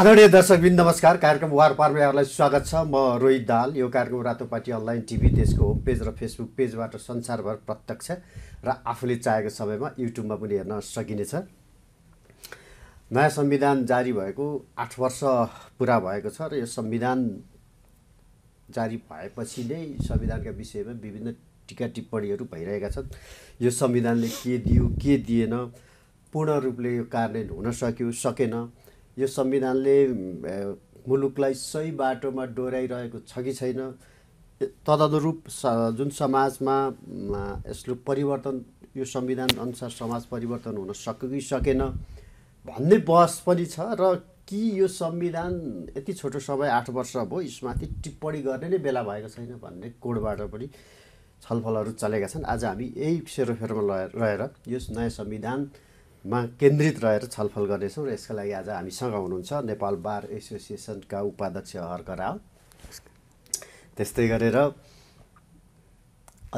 आदरणीय दर्शकबिन नमस्कार कार्यक्रम वार पारमा यहाँलाई स्वागत छ म रोहित दाल यो कार्यक्रम रातोपाटी अनलाइन टिभी देशको होम पेज र फेसबुक पेजबाट संसारभर प्रत्यक्ष र आफूले चाहेको समयमा युट्युबमा पनि हेर्न सकिनेछ नयाँ संविधान जारी भएको आठ वर्ष पुरा भएको छ र यो संविधान जारी भएपछि नै संविधानका विषयमा विभिन्न टिका टिप्पणीहरू भइरहेका छन् यो संविधानले के दियो के दिएन पूर्ण रूपले यो कार्यान्वयन हुन सक्यो सकेन यो संविधानले मुलुकलाई सही बाटोमा डोर्याइरहेको छ कि छैन तदनुरूप जुन समाजमा यसलो परिवर्तन यो संविधान अनुसार समाज परिवर्तन हुन सक्यो कि सकेन भन्ने बहस पनि छ र कि यो संविधान यति छोटो समय आठ वर्ष भयो यसमाथि टिप्पणी गर्ने नै बेला भएको छैन भन्ने कोडबाट पनि छलफलहरू चलेका छन् आज हामी यही सेरोफेरोमा रहेर यो नयाँ संविधान मा केन्द्रित रहेर छलफल गर्नेछौँ र यसका लागि आज हामीसँग हुनुहुन्छ नेपाल बार एसोसिएसनका उपाध्यक्ष हर्क राव त्यस्तै गरेर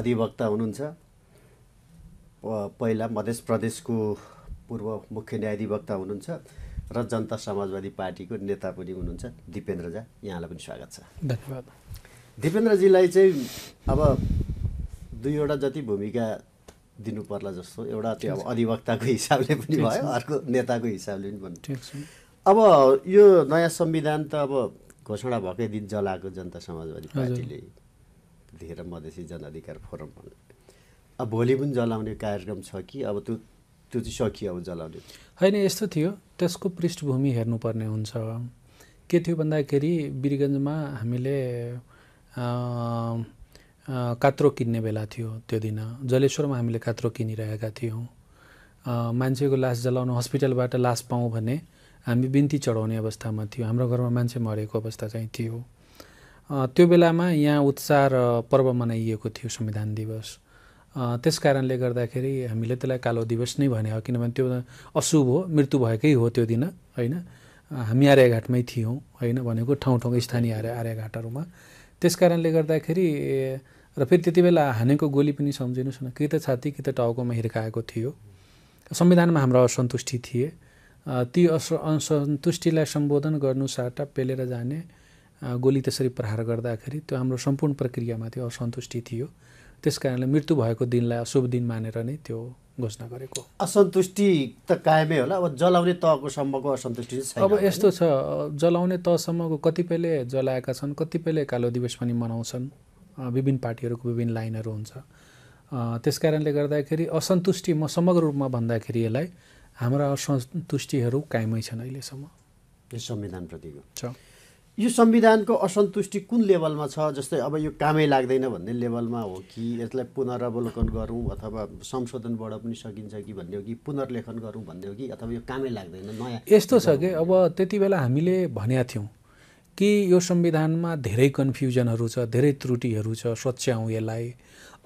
अधिवक्ता हुनुहुन्छ पहिला मध्य प्रदेशको पूर्व मुख्य न्यायाधिवक्ता हुनुहुन्छ र जनता समाजवादी पार्टीको नेता पनि हुनुहुन्छ दिपेन्द्रजा यहाँलाई पनि स्वागत छ धन्यवाद दिपेन्द्रजीलाई चाहिँ अब दुईवटा जति भूमिका दिनुपर्ला जस्तो एउटा त्यो अब अधिवक्ताको हिसाबले पनि भयो अर्को नेताको हिसाबले पनि भन्नु अब यो नयाँ संविधान त अब घोषणा भएकै दिन जलाएको जनता समाजवादी पार्टीले धेरै मधेसी जनअधिकार फोरम भन्नु अब भोलि पनि जलाउने कार्यक्रम छ कि अब त्यो त्यो चाहिँ सकियो अब जलाउने होइन यस्तो थियो त्यसको पृष्ठभूमि हेर्नुपर्ने हुन्छ के थियो भन्दाखेरि वीरगन्जमा हामीले कात्रो किन्ने बेला थियो त्यो दिन जलेश्वरमा हामीले कात्रो किनिरहेका थियौँ मान्छेको लास जलाउनु हस्पिटलबाट लास पाऊँ भने हामी बिन्ती चढाउने अवस्थामा थियो हाम्रो घरमा मान्छे मरेको अवस्था चाहिँ थियो त्यो बेलामा यहाँ उत्साह र पर्व मनाइएको थियो संविधान दिवस त्यस कारणले गर्दाखेरि हामीले त्यसलाई कालो दिवस नै भने हो किनभने त्यो अशुभ हो मृत्यु भएकै हो त्यो दिन होइन हामी आर्यघाटमै थियौँ होइन भनेको ठाउँ ठाउँ स्थानीय आर्य आर्यघाटहरूमा त्यस कारणले गर्दाखेरि र फेरि त्यति बेला हानेको गोली पनि सम्झिनुहोस् न कि त छाती कि त टाउकोमा हिर्काएको थियो संविधानमा हाम्रो असन्तुष्टि थिए ती अस असन्तुष्टिलाई सम्बोधन गर्नु साटा पेलेर जाने गोली त्यसरी प्रहार गर्दाखेरि त्यो हाम्रो सम्पूर्ण प्रक्रियामा त्यो असन्तुष्टि थियो त्यस कारणले मृत्यु भएको दिनलाई अशुभ दिन मानेर नै त्यो घोषणा गरेको असन्तुष्टि त कायमै होला अब जलाउने तहको सम्मको असन्तुष्टि अब यस्तो छ जलाउने तहसम्मको कतिपयले जलाएका छन् कतिपयले कालो दिवस पनि मनाउँछन् विभिन्न पार्टीहरूको विभिन्न लाइनहरू हुन्छ त्यस कारणले गर्दाखेरि असन्तुष्टि म समग्र रूपमा भन्दाखेरि यसलाई हाम्रा असन्तुष्टिहरू कायमै छन् अहिलेसम्म यो संविधानप्रतिको छ यो संविधानको असन्तुष्टि कुन लेभलमा छ जस्तै अब यो कामै लाग्दैन भन्ने लेभलमा हो कि यसलाई पुनरावलोकन गरौँ अथवा संशोधनबाट पनि सकिन्छ कि भन्ने हो कि पुनर्लेखन गरौँ भन्ने हो कि अथवा यो कामै लाग्दैन नयाँ यस्तो छ कि अब त्यति बेला हामीले भनेका थियौँ कि यो संविधानमा धेरै कन्फ्युजनहरू छ धेरै त्रुटिहरू छ सच्याउँ यसलाई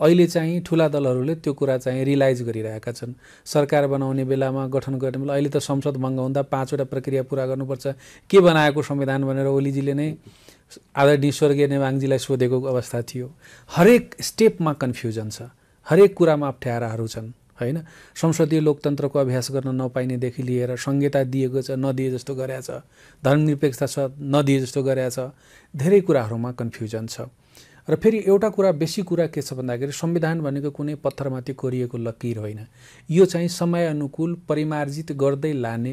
अहिले चाहिँ ठुला दलहरूले त्यो कुरा चाहिँ रियलाइज गरिरहेका छन् सरकार बनाउने बेलामा गठन गर्ने बेला अहिले त संसद भङ्ग हुँदा पाँचवटा प्रक्रिया पुरा गर्नुपर्छ के बनाएको संविधान भनेर ओलीजीले नै आदरणीय स्वर्गीय नेवाङजीलाई सोधेको अवस्था थियो हरेक स्टेपमा कन्फ्युजन छ हरेक कुरामा अप्ठ्याराहरू छन् होइन संसदीय लोकतन्त्रको अभ्यास गर्न नपाइनेदेखि लिएर संहिता दिएको छ नदिए जस्तो गरेछ धर्मनिरपेक्षता छ नदिए जस्तो गरेछ धेरै कुराहरूमा कन्फ्युजन छ र फेरि एउटा कुरा बेसी कुरा के छ भन्दाखेरि संविधान भनेको कुनै पत्थरमाथि कोरिएको लकिर होइन यो चाहिँ समयअनुकूल परिमार्जित गर्दै लाने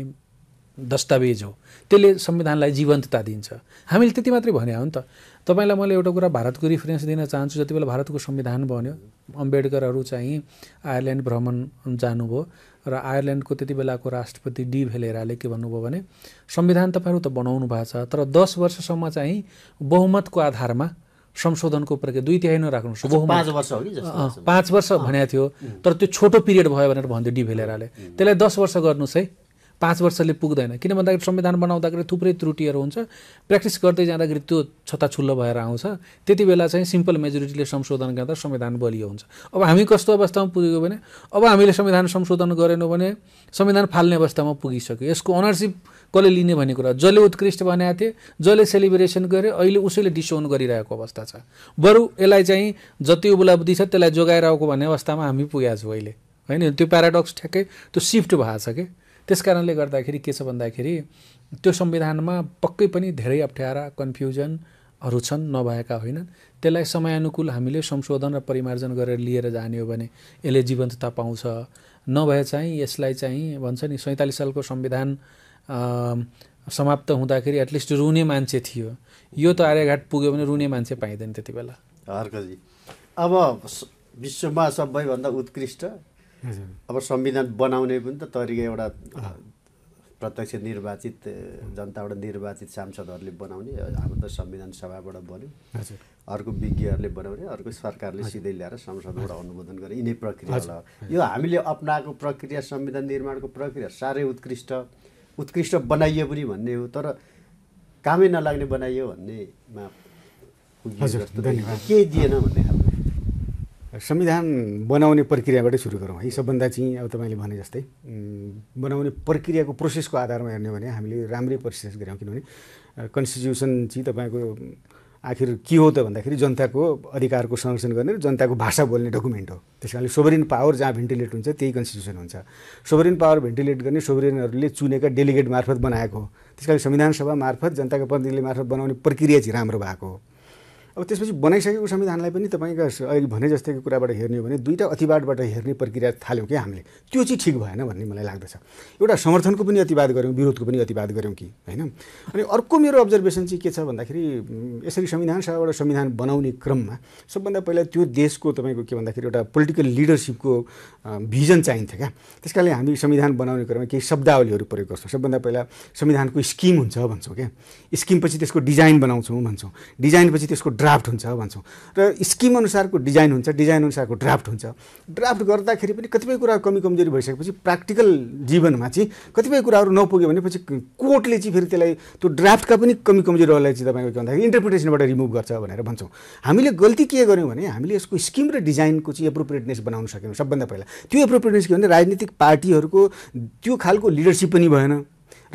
दस्तावेज हो त्यसले संविधानलाई जीवन्तता दिन्छ हामीले त्यति मात्रै भने हो नि त तपाईँलाई मैले एउटा कुरा भारतको रिफरेन्स दिन चाहन्छु जति बेला भारतको संविधान बन्यो अम्बेडकरहरू चाहिँ आयरल्यान्ड भ्रमण जानुभयो र आयरल्यान्डको त्यति बेलाको राष्ट्रपति डी भेलेराले के भन्नुभयो भने संविधान तपाईँहरू त बनाउनु भएको छ तर दस वर्षसम्म चाहिँ बहुमतको आधारमा संशोधनको प्रक्रिया दुई तिहाई नै बहुमत पाँच वर्ष भनेको थियो तर त्यो छोटो पिरियड भयो भनेर भन्थ्यो डी भेलेराले त्यसलाई दस वर्ष गर्नुहोस् है पाँच वर्षले पुग्दैन किन भन्दाखेरि संविधान बनाउँदाखेरि थुप्रै त्रुटिहरू हुन्छ प्र्याक्टिस गर्दै जाँदाखेरि त्यो छताछुल्लो भएर आउँछ त्यति बेला चाहिँ सिम्पल मेजोरिटीले संशोधन गर्दा संविधान बलियो हुन्छ अब हामी कस्तो अवस्थामा पुगेको भने अब हामीले संविधान संशोधन गरेनौँ भने संविधान फाल्ने अवस्थामा पुगिसक्यो यसको ओनरसिप कसले लिने भन्ने कुरा जसले उत्कृष्ट बनाएको थिए जसले सेलिब्रेसन गर्यो अहिले उसैले डिसोन गरिरहेको अवस्था छ बरु यसलाई चाहिँ जति उपलब्धि छ त्यसलाई जोगाइरहेको भन्ने अवस्थामा हामी पुगेका छौँ अहिले होइन त्यो प्याराडक्स ठ्याक्कै त्यो सिफ्ट भएको छ कि त्यस कारणले गर्दाखेरि के छ भन्दाखेरि त्यो संविधानमा पक्कै पनि धेरै अप्ठ्यारा कन्फ्युजनहरू छन् नभएका होइनन् त्यसलाई समयानुकूल हामीले संशोधन र परिमार्जन गरेर लिएर जाने हो भने यसले जीवन्तता पाउँछ नभए चाहिँ यसलाई चाहिँ भन्छ नि सैँतालिस सालको संविधान समाप्त हुँदाखेरि एटलिस्ट रुने मान्छे थियो यो त आर्यघाट पुग्यो भने रुने मान्छे पाइँदैन त्यति बेला हर्कजी अब विश्वमा सबैभन्दा उत्कृष्ट अब संविधान बनाउने पनि त तरिका एउटा प्रत्यक्ष निर्वाचित जनताबाट निर्वाचित सांसदहरूले बनाउने हाम्रो त संविधान सभाबाट बन्यो अर्को विज्ञहरूले बनाउने अर्को सरकारले सिधै ल्याएर संसदबाट अनुमोदन गर्ने यिनै प्रक्रिया छ यो हामीले अप्नाएको प्रक्रिया संविधान निर्माणको प्रक्रिया साह्रै उत्कृष्ट उत्कृष्ट बनाइयो पनि भन्ने हो तर कामै नलाग्ने बनाइयो भन्नेमा केही दिएन भन्ने खालको संविधान बनाउने प्रक्रियाबाटै सुरु गरौँ है सबभन्दा चाहिँ अब तपाईँले भने जस्तै बनाउने प्रक्रियाको प्रोसेसको आधारमा हेर्ने भने हामीले राम्रै प्रोसेस गऱ्यौँ किनभने कन्स्टिट्युसन चाहिँ तपाईँको आखिर के हो त भन्दाखेरि जनताको अधिकारको संरक्षण गर्ने र जनताको भाषा बोल्ने डकुमेन्ट हो त्यस कारणले सोभरिन पावर जहाँ भेन्टिलेट हुन्छ त्यही कन्स्टिट्युसन हुन्छ सोभरिन पावर भेन्टिलेट गर्ने सोभरिनहरूले चुनेका डेलिगेट मार्फत बनाएको हो त्यस कारण संविधान सभा मार्फत जनताको प्रतिनिधिले मार्फत बनाउने प्रक्रिया चाहिँ राम्रो भएको हो अब त्यसपछि बनाइसकेको संविधानलाई पनि तपाईँका अहिले भने जस्तैको कुराबाट हेर्ने हो भने दुईवटा अतिवादबाट हेर्ने प्रक्रिया थाल्यौँ कि हामीले त्यो चाहिँ ठिक भएन भन्ने मलाई लाग्दछ एउटा समर्थनको पनि अतिवाद गऱ्यौँ विरोधको पनि अतिवाद गऱ्यौँ कि होइन अनि अर्को मेरो अब्जर्भेसन चाहिँ के छ भन्दाखेरि यसरी संविधान सभाबाट संविधान बनाउने क्रममा सबभन्दा पहिला त्यो देशको तपाईँको के भन्दाखेरि एउटा पोलिटिकल लिडरसिपको भिजन चाहिन्थ्यो क्या त्यस कारणले हामी संविधान बनाउने क्रममा केही शब्दावलीहरू प्रयोग गर्छौँ सबभन्दा पहिला संविधानको स्किम हुन्छ भन्छौँ क्या स्किमपछि त्यसको डिजाइन बनाउँछौँ भन्छौँ डिजाइनपछि त्यसको ड्राफ्ट हुन्छ भन्छौँ र स्किम अनुसारको डिजाइन हुन्छ डिजाइन अनुसारको ड्राफ्ट हुन्छ ड्राफ्ट गर्दाखेरि पनि कतिपय कुरा कमी कमजोरी भइसकेपछि प्र्याक्टिकल जीवनमा चाहिँ कतिपय कुराहरू नपुग्यो भनेपछि कोर्टले चाहिँ फेरि त्यसलाई त्यो ड्राफ्टका पनि कमी कमजोरीहरूलाई चाहिँ तपाईँको के भन्दाखेरि इन्टरप्रिटेसनबाट रिमुभ गर्छ भनेर भन्छौँ हामीले गल्ती के गर्यौँ भने हामीले यसको स्किम र डिजाइनको चाहिँ एप्रोप्रिएटनेस बनाउन सक्यौँ सबभन्दा पहिला त्यो एप्रोप्रिएटनेस के भने राजनीतिक पार्टीहरूको त्यो खालको लिडरसिप पनि भएन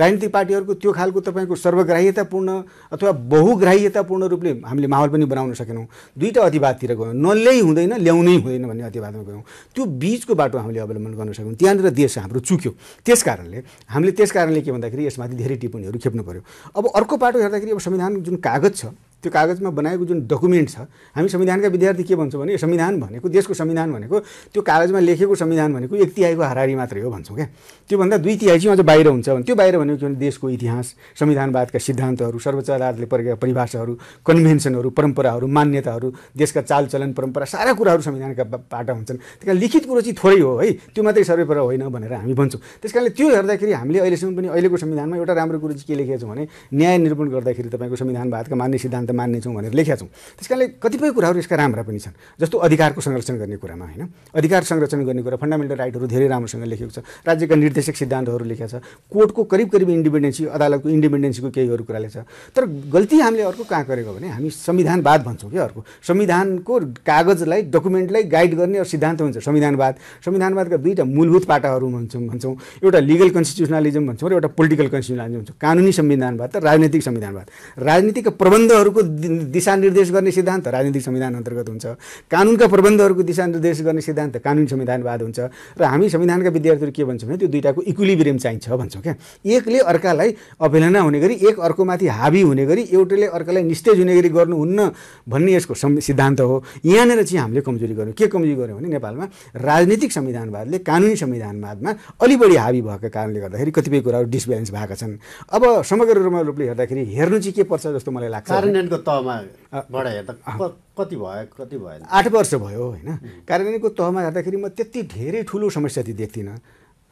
राजनीतिक पार्टीहरूको त्यो खालको तपाईँको सर्वग्राह्यतापूर्ण अथवा बहुग्राह्यतापूर्ण रूपले हामीले माहौल पनि बनाउन सकेनौँ दुईवटा अतिवादतिर गयौँ नल्याइ हुँदैन ल्याउनै हुँदैन भन्ने अतिवादमा गयौँ त्यो बिचको बाटो हामीले अवलम्बन गर्न सक्यौँ त्यहाँनिर देश हाम्रो चुक्यो त्यस कारणले हामीले त्यस कारणले के भन्दाखेरि यसमाथि धेरै टिप्पणीहरू खेप्नु पऱ्यो अब अर्को बाटो हेर्दाखेरि अब संविधान जुन कागज छ त्यो कागजमा बनाएको जुन डकुमेन्ट छ हामी संविधानका विद्यार्थी के भन्छौँ भने संविधान भनेको देशको संविधान भनेको त्यो कागजमा लेखेको संविधान भनेको एक तिहाईको हारारी मात्रै हो भन्छौँ क्या त्योभन्दा दुई तिहाई चाहिँ अझ बाहिर हुन्छ भने त्यो बाहिर भनेको के भने देशको इतिहास संविधानवादका सिद्धान्तहरू सर्वोच्च अदालतले परेका परिभाषाहरू कन्भेन्सनहरू परम्पराहरू मान्यताहरू देशका चालचलन परम्परा सारा कुराहरू संविधानका बाट हुन्छन् त्यस कारण लिखित कुरो चाहिँ थोरै हो है त्यो मात्रै सर्वेपर होइन भनेर हामी भन्छौँ त्यस त्यो हेर्दाखेरि हामीले अहिलेसम्म पनि अहिलेको संविधानमा एउटा राम्रो कुरो चाहिँ के लेखेको छौँ भने न्याय निरूपण गर्दाखेरि तपाईँको संविधानवादका मान्य सिद्धान्त मान्नेछौँ भनेर लेखेका छौँ त्यस कारणले कतिपय कुराहरू यसका राम्रा पनि छन् जस्तो अधिकारको संरक्षण गर्ने कुरामा होइन अधिकार संरक्षण गर्ने कुरा फन्डामेन्टल राइटहरू धेरै राम्रोसँग लेखेको छ राज्यका निर्देशक सिद्धान्तहरू लेखेको छ कोर्टको करिब करिब इन्डिपेन्डेन्सी अदालतको इन्डिपेन्डेन्सीको केहीहरू कुराले छ तर गल्ती हामीले अर्को कहाँ गरेको भने हामी संविधानवाद भन्छौँ कि अर्को संविधानको कागजलाई डकुमेन्टलाई गाइड गर्ने एउटा सिद्धान्त हुन्छ संविधानवाद संविधानवादका दुईवटा मूलभूत पाटाहरू भन्छौँ भन्छौँ एउटा लिगल कन्स्टिट्युसनलिजम भन्छौँ र एउटा पोलिटिकल कन्स्टिट्युसनलिजम भन्छौँ कानुनी संविधानवाद र राजनीतिक संविधानवाद राजनीतिक प्रबन्धहरूको दिशानिर्देश गर्ने सिद्धान्त राजनीतिक संविधान अन्तर्गत हुन्छ कानुनका प्रबन्धहरूको दिशानिर्देश गर्ने सिद्धान्त कानुन संविधानवाद हुन्छ र हामी संविधानका विद्यार्थीहरू के भन्छौँ भने त्यो दुइटाको इक्विलिब्रियम चाहिन्छ भन्छौँ क्या एकले अर्कालाई अवहेलना हुने गरी एक अर्कोमाथि हाबी हुने गरी एउटाले अर्कालाई निस्तेज हुने गरी गर्नुहुन्न भन्ने यसको सिद्धान्त हो यहाँनिर चाहिँ हामीले कमजोरी गर्यौँ के कमजोरी गऱ्यौँ भने नेपालमा राजनीतिक संविधानवादले कानुनी संविधानवादमा अलि बढी हाबी भएको कारणले गर्दाखेरि कतिपय कुराहरू डिसब्यालेन्स भएका छन् अब समग्र रूपमा रूपले हेर्दाखेरि हेर्नु चाहिँ के पर्छ जस्तो मलाई लाग्छ कार्यान्वयनको तहमा बाट हेर्दा कति भयो कति भयो आठ वर्ष भयो होइन कार्यान्वयनको तहमा हेर्दाखेरि म त्यति धेरै ठुलो समस्या चाहिँ देख्दिनँ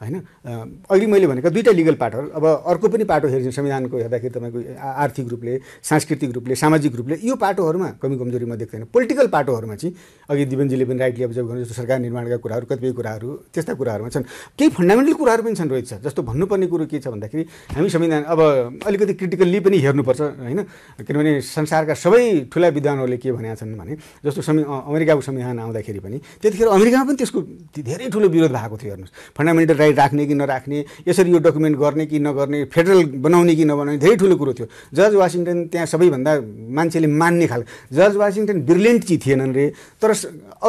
होइन अहिले मैले भनेको दुईवटा लिगल पाटोहरू अब अर्को पनि पाटो हेर्छु संविधानको हेर्दाखेरि तपाईँको आर्थिक रूपले सांस्कृतिक रूपले सामाजिक रूपले यो पाटोहरूमा कमी कमजोरी म देख्दैन पोलिटिकल पाटोहरूमा चाहिँ अघि दिवनजीले पनि राइटली अब्जर्भ गर्नु जस्तो सरकार निर्माणका कुराहरू कतिपय कुराहरू त्यस्ता कुराहरूमा छन् केही फन्डामेन्टल कुराहरू पनि छन् रोहित सर जस्तो भन्नुपर्ने कुरो के छ भन्दाखेरि हामी संविधान अब अलिकति क्रिटिकल्ली पनि हेर्नुपर्छ होइन किनभने संसारका सबै ठुला विद्वानहरूले के भनेका छन् भने जस्तो संवि अमेरिकाको संविधान आउँदाखेरि पनि त्यतिखेर अमेरिकामा पनि त्यसको धेरै ठुलो विरोध भएको थियो हेर्नुहोस् फन्डामेन्टल राइट राख्ने कि नराख्ने यसरी यो डकुमेन्ट गर्ने कि नगर्ने फेडरल बनाउने कि नबनाउने धेरै ठुलो कुरो थियो जर्ज वासिङटन त्यहाँ सबैभन्दा मान्छेले मान्ने खालको जर्ज वासिङटन ब्रिलियन्ट चिज थिएनन् रे तर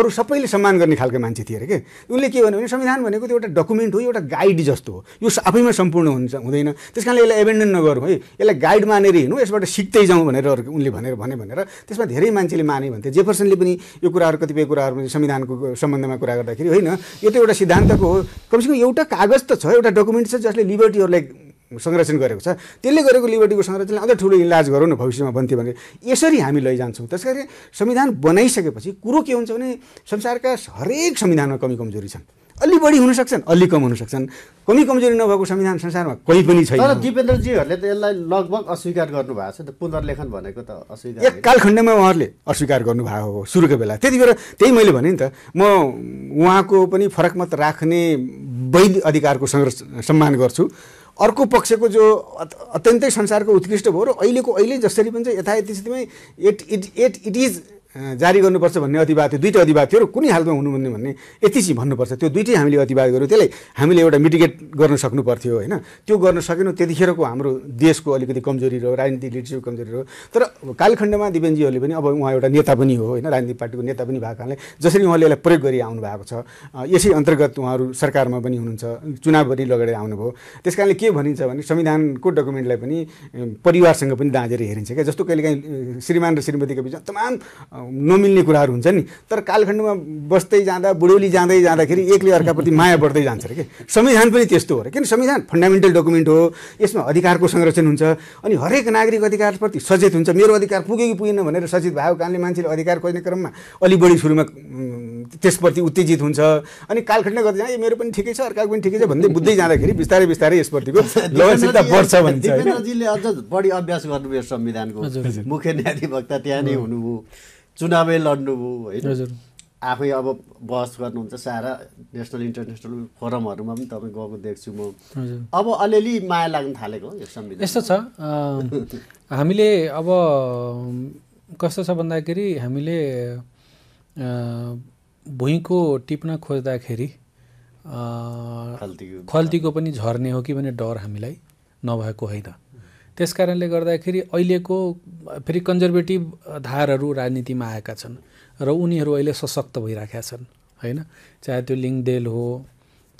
अरू सबैले सम्मान गर्ने खालको मान्छे थिए अरे के उनले के भन्यो भने संविधान भनेको त्यो एउटा डकुमेन्ट हो एउटा गाइड जस्तो हो यो आफैमा सम्पूर्ण हुन्छ हुँदैन त्यस कारणले यसलाई एबेन्डन नगरौँ है यसलाई गाइड मानेर हिँडौँ यसबाट सिक्दै जाउँ भनेर उनले भनेर भने भनेर त्यसमा धेरै मान्छेले माने भन्थे जेफरसनले पनि यो कुराहरू कतिपय कुराहरू संविधानको सम्बन्धमा कुरा गर्दाखेरि होइन यो त एउटा सिद्धान्तको हो कमसेकम एउटा एउटा कागज त छ एउटा डकुमेन्ट छ जसले लिबर्टीहरूलाई संरक्षण गरेको छ त्यसले गरेको लिबर्टीको संरक्षणलाई अझ ठुलो इलाज गरौँ न भविष्यमा भन्थ्यो भने यसरी हामी लैजान्छौँ त्यस कारण संविधान बनाइसकेपछि कुरो के हुन्छ भने संसारका हरेक संविधानमा कमी कमजोरी छन् अलि बढी सक्छन् अलि कम हुन सक्छन् कमी कमजोरी नभएको संविधान संसारमा कोही पनि छैन दिपेन्द्रजीहरूले त यसलाई लगभग अस्वीकार गर्नुभएको छ त पुनर्लेखन भनेको त अस्वीकार एक कालखण्डमा उहाँहरूले अस्वीकार गर्नुभएको हो सुरुको बेला त्यति बेला त्यही मैले भने नि त म उहाँको पनि फरक मत राख्ने वैध अधिकारको सम्मान गर्छु अर्को पक्षको जो अत्यन्तै संसारको उत्कृष्ट भयो र अहिलेको अहिले जसरी पनि चाहिँ यथायथिमै it it it it is जारी गर्नुपर्छ भन्ने अधिवाद थियो दुइटै अधिवाद थियो र कुनै हालतमा हुनुपर्ने भन्ने यति चाहिँ भन्नुपर्छ त्यो दुइटै हामीले अधिवाद गऱ्यौँ त्यसलाई हामीले एउटा मिटिगेट गर्न सक्नु पर्थ्यो होइन त्यो गर्न सकेनौँ त्यतिखेरको हाम्रो देशको अलिकति कमजोरी रह्यो राजनीतिक लिडरसिप कमजोरी रह्यो तर कालखण्डमा दिपेनजीहरूले पनि अब उहाँ एउटा नेता पनि हो होइन राजनीतिक पार्टीको नेता पनि भएको कारणले जसरी उहाँले यसलाई प्रयोग गरी आउनु भएको छ यसै अन्तर्गत उहाँहरू सरकारमा पनि हुनुहुन्छ चुनाव पनि लगेर आउनुभयो त्यस कारणले के भनिन्छ भने संविधानको डकुमेन्टलाई पनि परिवारसँग पनि दाँजेर हेरिन्छ क्या जस्तो कहिलेकाहीँ श्रीमान र श्रीमतीको बिचमा तमाम नमिल्ने कुराहरू हुन्छ नि तर कालखण्डमा बस्दै जाँदा बुढौली जाँदै जाँदाखेरि एकले अर्काप्रति माया बढ्दै जान्छ अरे कि संविधान पनि त्यस्तो हो अरे किन संविधान फन्डामेन्टल डकुमेन्ट हो यसमा अधिकारको संरक्षण हुन्छ अनि हरेक नागरिक अधिकारप्रति सचेत हुन्छ मेरो अधिकार पुग्यो कि पुगेन भनेर सचेत भएको कारणले मान्छेले अधिकार खोज्ने क्रममा अलि बढी सुरुमा त्यसप्रति उत्तेजित हुन्छ अनि कालखण्ड गर्दै जाँदा मेरो पनि ठिकै छ अर्काको पनि ठिकै छ भन्दै बुझ्दै जाँदाखेरि बिस्तारै बिस्तारै यसप्रतिको लवचिकता बढ्छ भन्छ अझ बढी अभ्यास गर्नुभयो संविधानको मुख्य न्यायाधिवक्ता त्यहाँ नै हुनुभयो चुनावै लड्नुभयो होइन आफै अब बहस गर्नुहुन्छ सारा नेसनल इन्टरनेसनल फोरमहरूमा पनि तपाईँ गएको देख्छु म अब अलिअलि माया लाग्न थालेको यो संविधान यस्तो छ हामीले अब कस्तो छ भन्दाखेरि हामीले भुइँको टिप्न खोज्दाखेरि खल्तीको पनि झर्ने हो कि भन्ने डर हामीलाई नभएको होइन त्यस कारणले गर्दाखेरि अहिलेको फेरि कन्जर्भेटिभ धारहरू राजनीतिमा आएका छन् र उनीहरू अहिले सशक्त भइराखेका छन् होइन चाहे त्यो लिङ्गदेल हो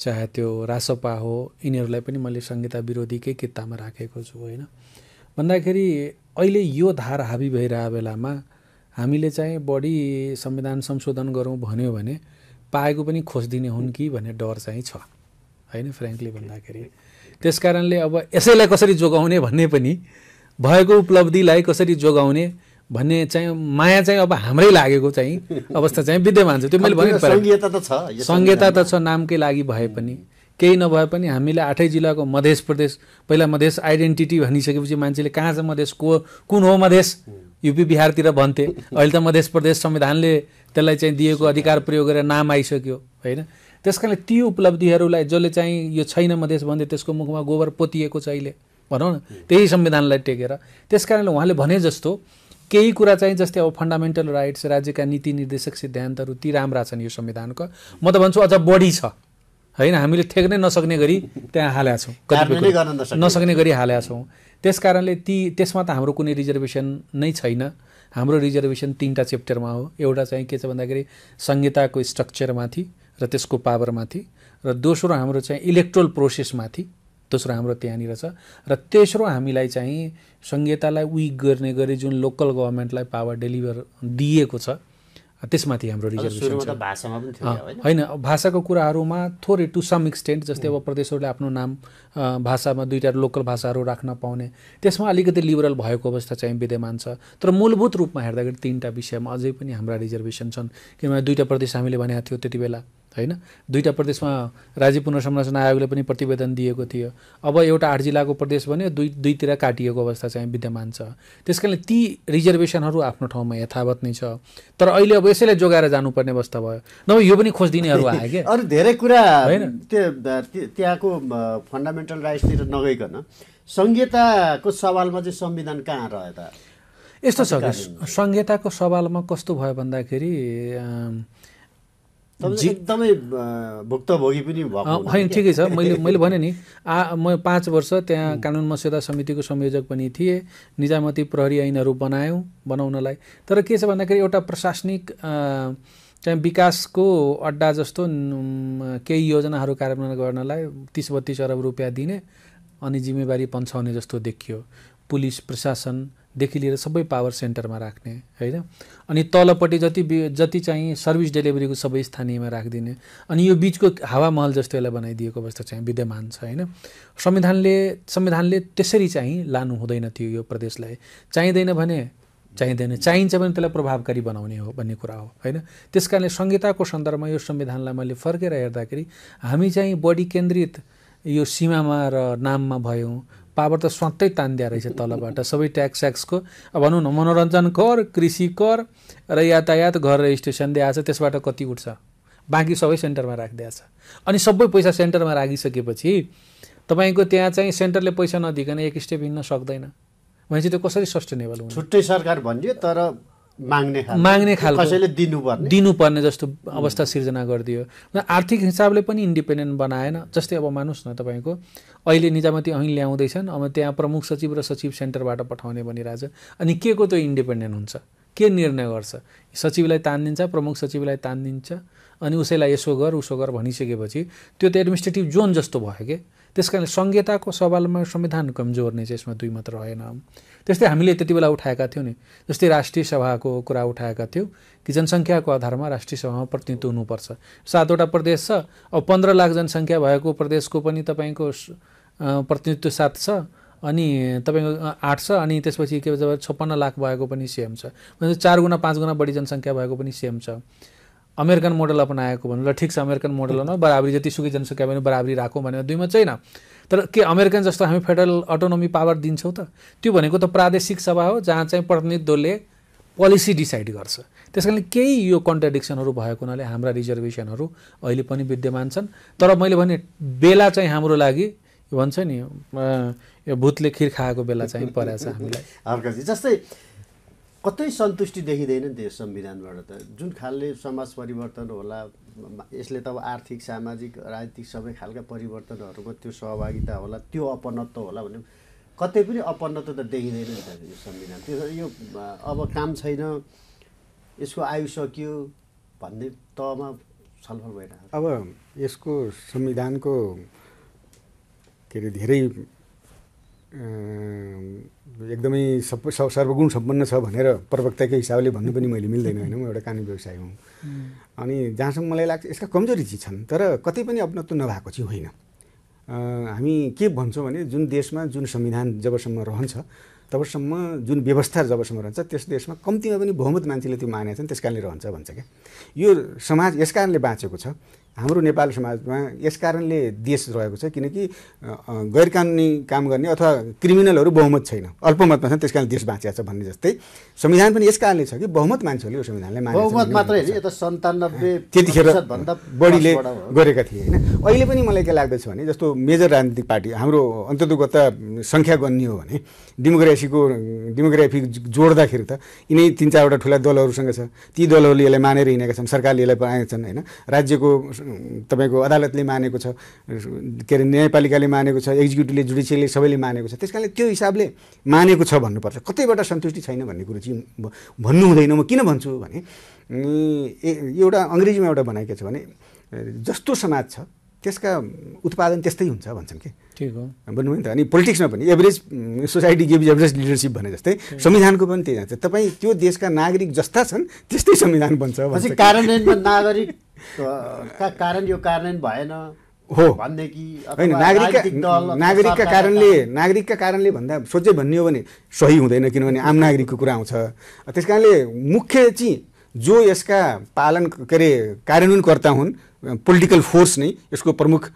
चाहे त्यो रासपा हो यिनीहरूलाई पनि मैले संहिता विरोधीकै कितामा राखेको छु होइन भन्दाखेरि अहिले यो धार हाबी भइरहेको बेलामा हामीले चाहिँ बढी संविधान संशोधन गरौँ भन्यो भने पाएको पनि खोजिदिने हुन् कि भन्ने डर चाहिँ छ होइन फ्रेङ्कली भन्दाखेरि त्यस कारणले अब यसैलाई कसरी जोगाउने भन्ने पनि भएको उपलब्धिलाई कसरी जोगाउने भन्ने चाहिँ माया चाहिँ अब हाम्रै लागेको चाहिँ अवस्था चाहिँ विद्यमान छ त्यो मैले भने सङ्घीयता त छ नामकै लागि भए पनि केही नभए पनि हामीले आठै जिल्लाको मधेस प्रदेश पहिला मधेस आइडेन्टिटी भनिसकेपछि मान्छेले कहाँ छ मधेस को कुन हो मधेस युपी बिहारतिर भन्थे अहिले त मधेस प्रदेश संविधानले त्यसलाई चाहिँ दिएको अधिकार प्रयोग गरेर नाम आइसक्यो होइन त्यस कारणले ती उपलब्धिहरूलाई जसले चाहिँ यो छैन मधेस भन्दै त्यसको मुखमा गोबर पोतिएको छ अहिले भनौँ न त्यही संविधानलाई टेकेर त्यस कारणले उहाँले भने जस्तो केही कुरा चाहिँ जस्तै अब फन्डामेन्टल राइट्स राज्यका नीति निर्देशक सिद्धान्तहरू ती राम्रा छन् यो संविधानको म त भन्छु अझ बढी छ होइन हामीले ठेक्नै नसक्ने गरी त्यहाँ हालेका छौँ नसक्ने गरी हालेका छौँ त्यस कारणले ती त्यसमा त हाम्रो कुनै रिजर्भेसन नै छैन हाम्रो रिजर्भेसन तिनवटा च्याप्टरमा हो एउटा चाहिँ के छ भन्दाखेरि संहिताको स्ट्रक्चरमाथि र त्यसको पावरमाथि र दोस्रो हाम्रो चाहिँ इलेक्ट्रोल प्रोसेसमाथि दोस्रो हाम्रो त्यहाँनिर छ र तेस्रो हामीलाई चाहिँ संहितालाई विक गर्ने गरी जुन लोकल गभर्मेन्टलाई पावर डेलिभर दिएको छ त्यसमाथि हाम्रो रिजर्भेसन भाषामा होइन भाषाको कुराहरूमा थोरै टु सम एक्सटेन्ट जस्तै अब प्रदेशहरूले आफ्नो नाम भाषामा दुईवटा लोकल भाषाहरू राख्न पाउने त्यसमा अलिकति लिबरल भएको अवस्था चाहिँ विद्यमान छ तर मूलभूत रूपमा हेर्दाखेरि तिनवटा विषयमा अझै पनि हाम्रा रिजर्भेसन छन् किनभने दुईवटा प्रदेश हामीले भनेको थियो त्यति बेला होइन दुईवटा प्रदेशमा राज्य पुनर्संरचना आयोगले पनि प्रतिवेदन दिएको थियो अब एउटा आठ जिल्लाको प्रदेश भन्यो दुई दुईतिर काटिएको अवस्था चाहिँ विद्यमान छ त्यस कारणले ती रिजर्भेसनहरू आफ्नो ठाउँमा यथावत नै छ तर अहिले अब यसैलाई जोगाएर जानुपर्ने अवस्था भयो नभए यो पनि खोजिदिनेहरू आयो क्या अरू धेरै कुरा होइन त्यो त्यहाँको फन्डामेन्टल राइट्सतिर नगइकन संहिताको सवालमा चाहिँ संविधान कहाँ रह्यो त यस्तो छ संहिताको सवालमा कस्तो भयो भन्दाखेरि एकदमै भुक्तभोगी पनि होइन ठिकै छ मैले मैले भने नि आ म पाँच वर्ष त्यहाँ कानुन मस्यौदा समितिको संयोजक पनि थिएँ निजामती प्रहरी ऐनहरू बनायौँ बनाउनलाई तर के छ भन्दाखेरि एउटा प्रशासनिक चाहिँ विकासको अड्डा जस्तो केही योजनाहरू कार्यान्वयन गर्नलाई तिस बत्तिस अरब रुपियाँ दिने अनि जिम्मेवारी पन्छाउने जस्तो देखियो पुलिस प्रशासन देखि लिएर सबै पावर सेन्टरमा राख्ने होइन अनि तलपट्टि जति जति चाहिँ सर्भिस डेलिभरीको सबै स्थानीयमा राखिदिने अनि यो बिचको हावामहल जस्तो यसलाई बनाइदिएको अवस्था चाहिँ विद्यमान छ होइन संविधानले संविधानले त्यसरी चाहिँ लानु हुँदैन थियो यो प्रदेशलाई चाहिँदैन भने चाहिँदैन चाहिन्छ भने त्यसलाई प्रभावकारी बनाउने हो भन्ने कुरा हो होइन त्यस कारणले संहिताको सन्दर्भमा यो संविधानलाई मैले फर्केर हेर्दाखेरि हामी चाहिँ बडी केन्द्रित यो सीमामा र नाममा भयौँ पावर त स्वात्तै तानिदिया रहेछ तलबाट सबै ट्याक्स ट्याक्सको भनौँ न मनोरञ्जन कर कृषि कर र यातायात घर रेजिस्ट्रेसन दिएछ त्यसबाट कति उठ्छ बाँकी सबै सेन्टरमा राखिदिएछ अनि सबै पैसा सेन्टरमा राखिसकेपछि तपाईँको त्यहाँ चाहिँ सेन्टरले पैसा नदिकन एक स्टेप हिँड्न सक्दैन भनेपछि त्यो कसरी सस्टेनेबल हुन्छ छुट्टै सरकार भन्यो तर माग्ने माग्ने खालको कसैले दिनुपर्ने दिनुपर्ने जस्तो अवस्था सिर्जना गरिदियो आर्थिक हिसाबले पनि इन्डिपेन्डेन्ट बनाएन जस्तै अब मान्नुहोस् न तपाईँको अहिले निजामती ऐन ल्याउँदैछन् अब त्यहाँ प्रमुख सचिव र सचिव सेन्टरबाट पठाउने भनिरहेछ अनि के को त्यो इन्डिपेन्डेन्ट हुन्छ के निर्णय गर्छ सचिवलाई तानिदिन्छ प्रमुख सचिवलाई तानिदिन्छ अनि उसैलाई यसो गर उसो गर भनिसकेपछि त्यो त एडमिनिस्ट्रेटिभ जोन जस्तो भयो कि त्यस कारणले संहिताको सवालमा संविधान कमजोर नै छ यसमा दुई मात्र रहेन त्यस्तै हामीले त्यति बेला उठाएका थियौँ नि जस्तै राष्ट्रिय सभाको कुरा उठाएका थियौँ कि जनसङ्ख्याको आधारमा राष्ट्रिय सभामा प्रतिनिधित्व हुनुपर्छ सातवटा प्रदेश छ अब पन्ध्र लाख जनसङ्ख्या भएको प्रदेशको पनि तपाईँको प्रतिनिधित्व सात छ अनि तपाईँको आठ छ अनि त्यसपछि के भन्छ छप्पन्न लाख भएको पनि सेम छ चार गुणा पाँच गुणा बढी जनसङ्ख्या भएको पनि सेम छ अमेरिकन मोडल अपनाएको भन्नु ल ठिक छ अमेरिकन मोडलमा बराबरी जति जतिसुकै जनसङ्ख्या पनि बराबरी राखौँ भनेर दुईमा छैन तर के अमेरिकन जस्तो हामी फेडरल अटोनोमी पावर दिन्छौँ त त्यो भनेको त प्रादेशिक सभा हो जहाँ चाहिँ प्रतिनिधि दलले पोलिसी डिसाइड गर्छ त्यस कारणले केही यो कन्ट्राडिक्सनहरू भएको हुनाले हाम्रा रिजर्भेसनहरू अहिले पनि विद्यमान छन् तर मैले भने बेला चाहिँ हाम्रो लागि भन्छ नि यो भूतले खिर खाएको बेला चाहिँ परेको छ हामीलाई जस्तै कतै सन्तुष्टि देखिँदैन नि त्यो संविधानबाट त जुन खालले समाज परिवर्तन होला यसले त अब आर्थिक सामाजिक राजनीतिक सबै खालका परिवर्तनहरूको त्यो सहभागिता होला त्यो अपनत्व होला भने कतै पनि अपनत्व त देखिँदैन नि त यो संविधान त्यो यो अब काम छैन यसको आयु सकियो भन्ने तहमा छलफल भइरहेको अब यसको संविधानको के अरे धेरै एकदमै सब सर्वगुण सम्पन्न छ भनेर प्रवक्ताकै हिसाबले भन्नु पनि मैले मिल्दैन होइन म एउटा कानुन व्यवसाय हुँ अनि जहाँसम्म मलाई लाग्छ यसका कमजोरी चाहिँ छन् तर कतै पनि अपनत्व नभएको चाहिँ होइन हामी के भन्छौँ भने जुन देशमा जुन संविधान जबसम्म रहन्छ तबसम्म जुन व्यवस्था जबसम्म रहन्छ त्यस देशमा कम्तीमा पनि बहुमत मान्छेले त्यो मानेछन् छन् त्यस कारणले रहन्छ भन्छ क्या यो समाज यस बाँचेको छ हाम्रो नेपाल समाजमा यस कारणले देश रहेको छ किनकि गैर कानुनी काम गर्ने अथवा क्रिमिनलहरू बहुमत छैन अल्पमतमा छन् त्यस कारण देश बाँचिया छ भन्ने जस्तै संविधान पनि यस कारणले छ कि बहुमत मान्छेहरूले यो संविधानलाई बहुमत मात्रै होइन यता सन्तानब्बे त्यतिखेर बढीले गरेका थिए होइन अहिले पनि मलाई के लाग्दछ भने जस्तो मेजर राजनीतिक पार्टी हाम्रो अन्तर्गत सङ्ख्या गन्ने हो भने डेमोग्राफीको डेमोग्राफी जोड्दाखेरि त यिनै तिन चारवटा ठुला दलहरूसँग छ ती दलहरूले यसलाई मानेर हिँडेका छन् सरकारले यसलाई बनाएका छन् होइन राज्यको तपाईँको अदालतले मानेको छ के अरे न्यायपालिकाले मानेको छ एक्जिक्युटिभले जुडिसियलले सबैले मानेको छ त्यस कारणले त्यो हिसाबले मानेको छ भन्नुपर्छ कतैबाट सन्तुष्टि छैन भन्ने कुरो चाहिँ भन्नु हुँदैन म किन भन्छु भने एउटा अङ्ग्रेजीमा एउटा बनाएको छ भने जस्तो समाज छ त्यसका उत्पादन त्यस्तै हुन्छ भन्छन् कि ठिक हो भन्नुभयो नि त अनि पोलिटिक्समा पनि average society give average leadership भने जस्तै संविधानको पनि त्यही जान्छ तपाईँ त्यो देशका नागरिक जस्ता छन् त्यस्तै संविधान बन्छ नागरिक का कारण यो कार्यान्वयन भएन हो भन्ने कि होइन नागरिक नागरिकका कारणले नागरिकका कारणले भन्दा सोझै भन्ने हो भने सही हुँदैन किनभने आम नागरिकको कुरा आउँछ त्यस कारणले मुख्य चाहिँ जो यसका पालन के अरे कार्यान्वयनकर्ता हुन् पोलिटिकल फोर्स नै यसको प्रमुख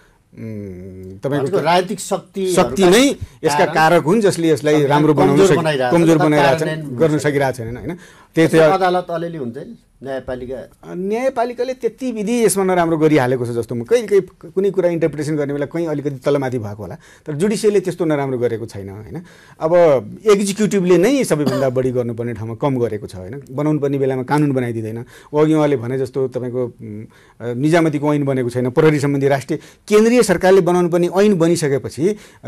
तपाईँको राजनीतिक शक्ति शक्ति नै यसका कारक हुन् जसले यसलाई राम्रो बनाउन कमजोर बनाइरहेको छ गर्न सकिरहेको छैन होइन त्यही अदालत अलिअलि हुन्छ नि न्यायपालिका न्यायपालिकाले त्यति विधि यसमा नराम्रो गरिहालेको छ जस्तो म कहिले कहीँ कुनै कुरा इन्टरप्रिटेसन गर्ने बेला कहीँ अलिकति तलमाथि भएको होला तर जुडिसियले त्यस्तो नराम्रो गरेको छैन होइन अब एक्जिक्युटिभले नै सबैभन्दा बढी गर्नुपर्ने ठाउँमा कम गरेको छ होइन बनाउनु पर्ने बेलामा कानुन बनाइदिँदैन अघि उहाँले भने जस्तो तपाईँको निजामतीको ऐन बनेको छैन प्रहरी सम्बन्धी राष्ट्रिय केन्द्रीय सरकारले बनाउनु पर्ने ऐन बनिसकेपछि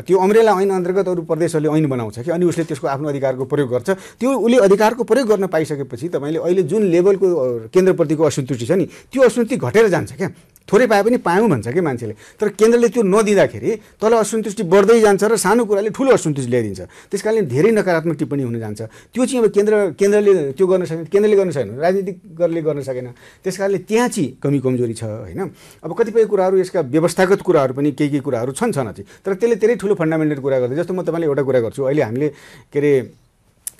त्यो अम्रेला ऐन अन्तर्गत अरू प्रदेशहरूले ऐन बनाउँछ कि अनि उसले त्यसको आफ्नो अधिकारको प्रयोग गर्छ त्यो उसले अधिकारको प्रयोग गर्न पाइसकेपछि तपाईँले अहिले जुन लेभलको केन्द्रप्रतिको असन्तुष्टि छ नि त्यो असन्तुष्टि घटेर जान्छ क्या थोरै पाए पनि पायौँ भन्छ कि मान्छेले तर केन्द्रले त्यो नदिँदाखेरि तल असन्तुष्टि बढ्दै जान्छ र सानो कुराले ठुलो असन्तुष्टि ल्याइदिन्छ त्यस कारणले धेरै नकारात्मक टिप्पणी हुन जान्छ त्यो चाहिँ अब केन्द्र केन्द्रले त्यो गर्न सकेन केन्द्रले गर्न सकेन दलले गर्न सकेन त्यस कारणले त्यहाँ चाहिँ कमी कमजोरी छ होइन अब कतिपय कुराहरू यसका व्यवस्थागत कुराहरू पनि केही केही कुराहरू छन् छन् अझै तर त्यसले धेरै ठुलो फन्डामेन्टल कुरा गर्दै जस्तो म तपाईँले एउटा कुरा गर्छु अहिले हामीले के अरे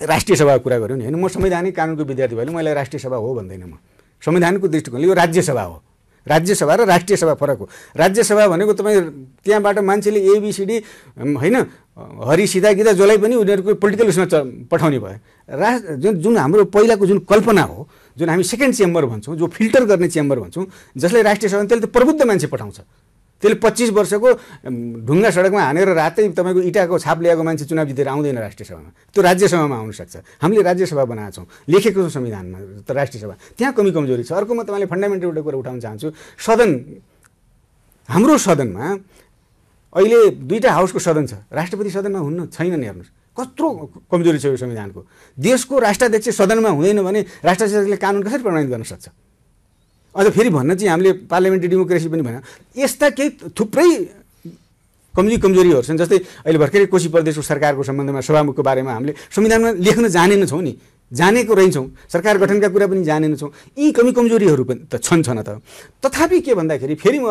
राष्ट्रिय सभाको कुरा गऱ्यो नि होइन म संवैधानिक कानुनको विद्यार्थी भएँ मलाई राष्ट्रिय सभा हो भन्दैन म संविधानको दृष्टिकोणले यो राज्यसभा हो राज्यसभा र राष्ट्रिय सभा फरक हो राज्यसभा भनेको तपाईँ त्यहाँबाट मान्छेले एबिसिडी होइन हरि सिधा गिधा जसलाई पनि उनीहरूको पोलिटिकल उसमा पठाउने भयो रा जुन जुन हाम्रो पहिलाको जुन कल्पना हो जुन हामी सेकेन्ड चेम्बर भन्छौँ जो फिल्टर गर्ने चेम्बर भन्छौँ जसलाई राष्ट्रिय सभा त्यसले त प्रबुद्ध मान्छे पठाउँछ त्यसले पच्चिस वर्षको ढुङ्गा सडकमा हानेर रातै तपाईँको इटाको छाप ल्याएको मान्छे चुनाव जितेर आउँदैन राष्ट्रिय सभामा त्यो राज्यसभामा सक्छ हामीले राज्यसभा बनाएको छौँ लेखेको छौँ संविधानमा त राष्ट्रिय सभा त्यहाँ कमी कमजोरी छ अर्को म तपाईँले फन्डामेन्टल एउटा कुरा उठाउन चाहन्छु सदन हाम्रो सदनमा अहिले दुईवटा हाउसको सदन छ राष्ट्रपति सदनमा हुन्न छैन नि हेर्नुहोस् कत्रो कमजोरी छ यो संविधानको देशको राष्ट्राध्यक्ष सदनमा हुँदैन भने राष्ट्राध्यक्षले कानुन कसरी प्रमाणित गर्न सक्छ अझ फेरि भन्न चाहिँ हामीले पार्लियामेन्ट्री डेमोक्रेसी पनि भएन यस्ता केही थुप्रै कमजोरी कमजोरीहरू छन् जस्तै अहिले भर्खरै कोशी प्रदेशको सरकारको सम्बन्धमा सभामुखको बारेमा हामीले संविधानमा लेख्न जानेन छौँ नि जानेको रहेछौँ सरकार गठनका कुरा पनि जानेन छौँ यी कमी कमजोरीहरू पनि त छन् छन् त तथापि के भन्दाखेरि फेरि म